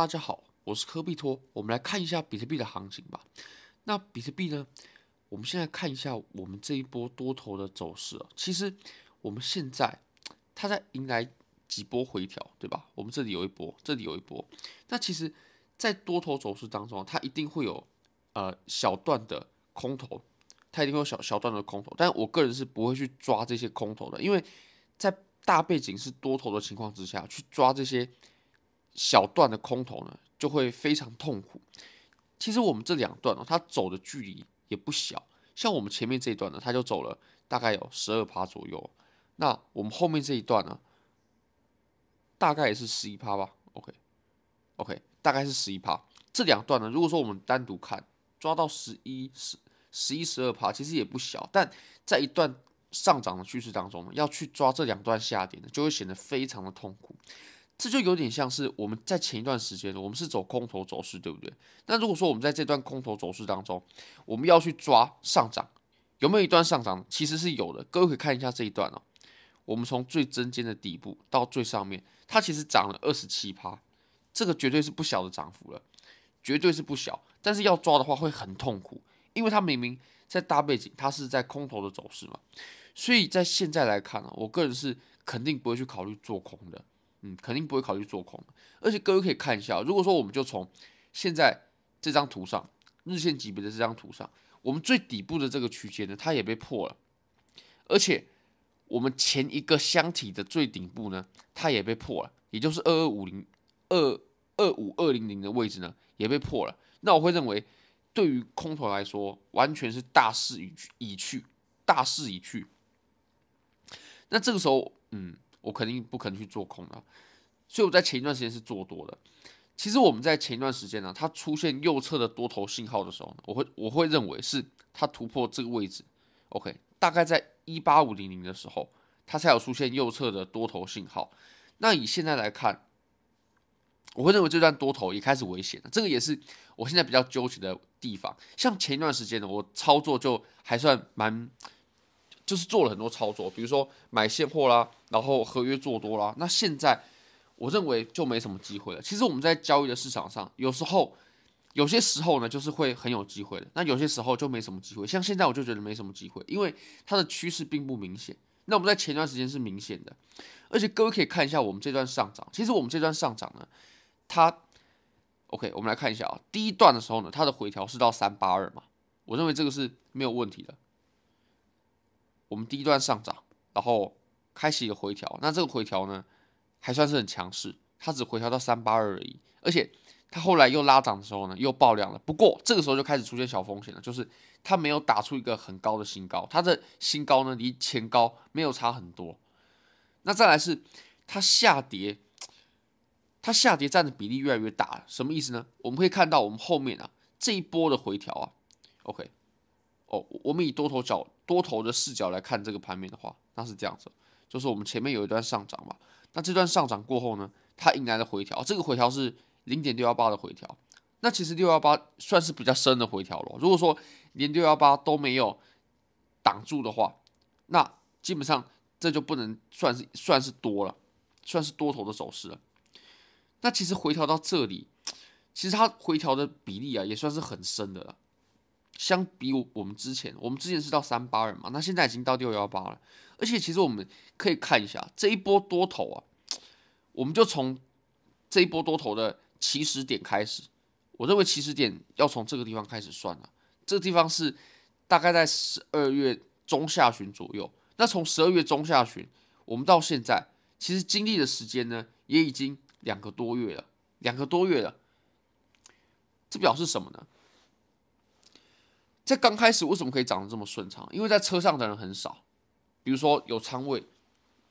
大家好，我是科比托，我们来看一下比特币的行情吧。那比特币呢？我们现在看一下我们这一波多头的走势啊。其实我们现在它在迎来几波回调，对吧？我们这里有一波，这里有一波。那其实，在多头走势当中，它一定会有呃小段的空头，它一定会有小小段的空头。但我个人是不会去抓这些空头的，因为在大背景是多头的情况之下去抓这些。小段的空头呢，就会非常痛苦。其实我们这两段哦，它走的距离也不小。像我们前面这一段呢，它就走了大概有十二趴左右。那我们后面这一段呢，大概也是十一趴吧。OK，OK，大概是十一趴。这两段呢，如果说我们单独看，抓到十一十、十一十二趴，其实也不小。但在一段上涨的趋势当中，呢，要去抓这两段下跌呢，就会显得非常的痛苦。这就有点像是我们在前一段时间，我们是走空头走势，对不对？那如果说我们在这段空头走势当中，我们要去抓上涨，有没有一段上涨？其实是有的。各位可以看一下这一段哦，我们从最针尖的底部到最上面，它其实涨了二十七趴，这个绝对是不小的涨幅了，绝对是不小。但是要抓的话会很痛苦，因为它明明在大背景，它是在空头的走势嘛。所以在现在来看呢，我个人是肯定不会去考虑做空的。嗯，肯定不会考虑做空而且各位可以看一下，如果说我们就从现在这张图上日线级别的这张图上，我们最底部的这个区间呢，它也被破了，而且我们前一个箱体的最顶部呢，它也被破了，也就是二二五零二二五二零零的位置呢也被破了。那我会认为，对于空头来说，完全是大势已去，已去，大势已去。那这个时候，嗯。我肯定不可能去做空的，所以我在前一段时间是做多的。其实我们在前一段时间呢，它出现右侧的多头信号的时候，我会我会认为是它突破这个位置，OK，大概在一八五零零的时候，它才有出现右侧的多头信号。那以现在来看，我会认为这段多头也开始危险了。这个也是我现在比较纠结的地方。像前一段时间呢，我操作就还算蛮。就是做了很多操作，比如说买现货啦，然后合约做多啦。那现在我认为就没什么机会了。其实我们在交易的市场上，有时候有些时候呢，就是会很有机会的。那有些时候就没什么机会。像现在我就觉得没什么机会，因为它的趋势并不明显。那我们在前段时间是明显的，而且各位可以看一下我们这段上涨。其实我们这段上涨呢，它 OK，我们来看一下啊。第一段的时候呢，它的回调是到三八二嘛，我认为这个是没有问题的。我们第一段上涨，然后开启一个回调，那这个回调呢，还算是很强势，它只回调到三八二而已，而且它后来又拉涨的时候呢，又爆量了。不过这个时候就开始出现小风险了，就是它没有打出一个很高的新高，它的新高呢离前高没有差很多。那再来是它下跌，它下跌占的比例越来越大，什么意思呢？我们可以看到我们后面啊这一波的回调啊，OK。哦，我们以多头角多头的视角来看这个盘面的话，那是这样子，就是我们前面有一段上涨嘛，那这段上涨过后呢，它迎来了回调，这个回调是零点六幺八的回调，那其实六幺八算是比较深的回调了。如果说连六幺八都没有挡住的话，那基本上这就不能算是算是多了，算是多头的走势了。那其实回调到这里，其实它回调的比例啊，也算是很深的了。相比我我们之前，我们之前是到三八二嘛，那现在已经到六幺八了。而且其实我们可以看一下这一波多头啊，我们就从这一波多头的起始点开始，我认为起始点要从这个地方开始算啊，这个地方是大概在十二月中下旬左右。那从十二月中下旬，我们到现在其实经历的时间呢，也已经两个多月了，两个多月了。这表示什么呢？在刚开始为什么可以涨得这么顺畅？因为在车上的人很少，比如说有仓位、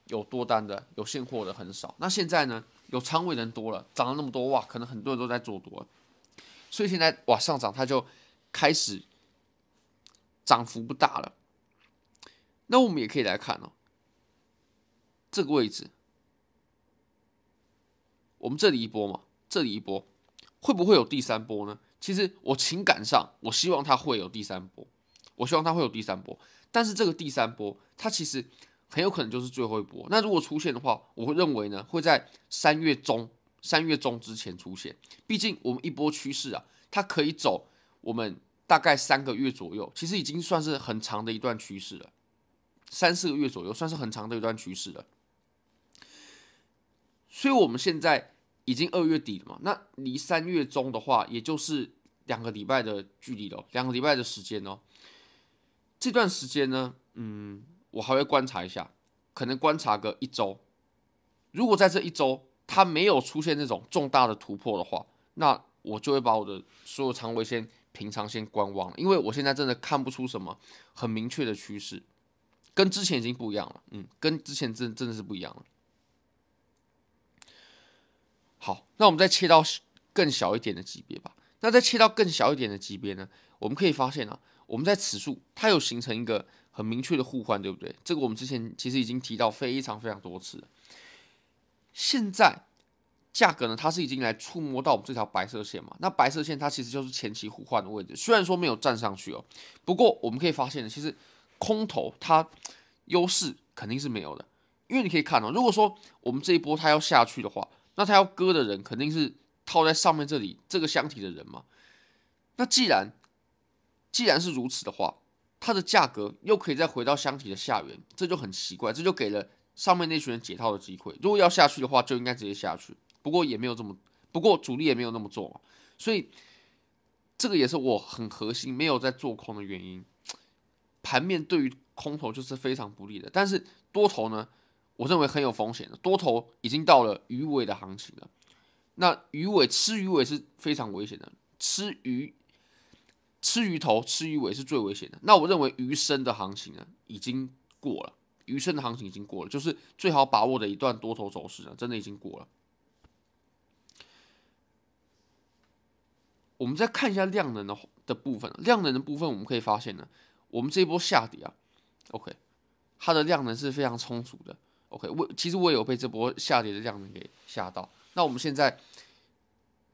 有多单的、有现货的很少。那现在呢？有仓位人多了，涨了那么多哇，可能很多人都在做多，所以现在哇上涨，它就开始涨幅不大了。那我们也可以来看哦，这个位置，我们这里一波嘛，这里一波会不会有第三波呢？其实我情感上，我希望它会有第三波，我希望它会有第三波。但是这个第三波，它其实很有可能就是最后一波。那如果出现的话，我会认为呢，会在三月中、三月中之前出现。毕竟我们一波趋势啊，它可以走我们大概三个月左右，其实已经算是很长的一段趋势了，三四个月左右算是很长的一段趋势了。所以我们现在。已经二月底了嘛？那离三月中的话，也就是两个礼拜的距离了，两个礼拜的时间哦。这段时间呢，嗯，我还会观察一下，可能观察个一周。如果在这一周它没有出现那种重大的突破的话，那我就会把我的所有仓位先平常先观望，因为我现在真的看不出什么很明确的趋势，跟之前已经不一样了。嗯，跟之前真真的是不一样了。好，那我们再切到更小一点的级别吧。那再切到更小一点的级别呢？我们可以发现啊，我们在此处它有形成一个很明确的互换，对不对？这个我们之前其实已经提到非常非常多次。现在价格呢，它是已经来触摸到我们这条白色线嘛？那白色线它其实就是前期互换的位置，虽然说没有站上去哦，不过我们可以发现呢，其实空头它优势肯定是没有的，因为你可以看到，如果说我们这一波它要下去的话。那他要割的人肯定是套在上面这里这个箱体的人嘛？那既然既然是如此的话，它的价格又可以再回到箱体的下缘，这就很奇怪，这就给了上面那群人解套的机会。如果要下去的话，就应该直接下去。不过也没有这么，不过主力也没有那么做，所以这个也是我很核心没有在做空的原因。盘面对于空头就是非常不利的，但是多头呢？我认为很有风险的多头已经到了鱼尾的行情了，那鱼尾吃鱼尾是非常危险的，吃鱼吃鱼头吃鱼尾是最危险的。那我认为鱼身的行情呢已经过了，鱼身的行情已经过了，就是最好把握的一段多头走势啊，真的已经过了。我们再看一下量能的的部分，量能的部分我们可以发现呢，我们这一波下底啊，OK，它的量能是非常充足的。OK，我其实我也有被这波下跌的量能给吓到。那我们现在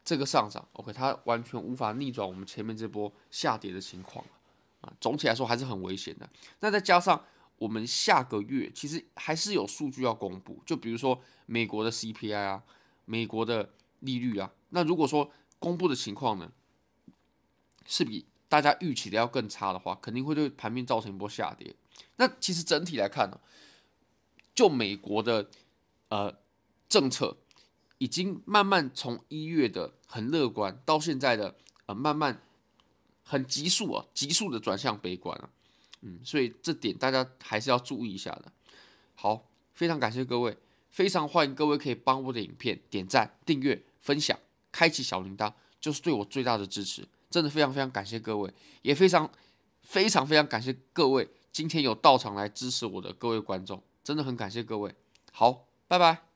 这个上涨，OK，它完全无法逆转我们前面这波下跌的情况啊。总体来说还是很危险的。那再加上我们下个月其实还是有数据要公布，就比如说美国的 CPI 啊，美国的利率啊。那如果说公布的情况呢是比大家预期的要更差的话，肯定会对盘面造成一波下跌。那其实整体来看呢。就美国的呃政策，已经慢慢从一月的很乐观，到现在的呃慢慢很急速啊，急速的转向悲观了。嗯，所以这点大家还是要注意一下的。好，非常感谢各位，非常欢迎各位可以帮我的影片点赞、订阅、分享、开启小铃铛，就是对我最大的支持。真的非常非常感谢各位，也非常非常非常感谢各位今天有到场来支持我的各位观众。真的很感谢各位，好，拜拜。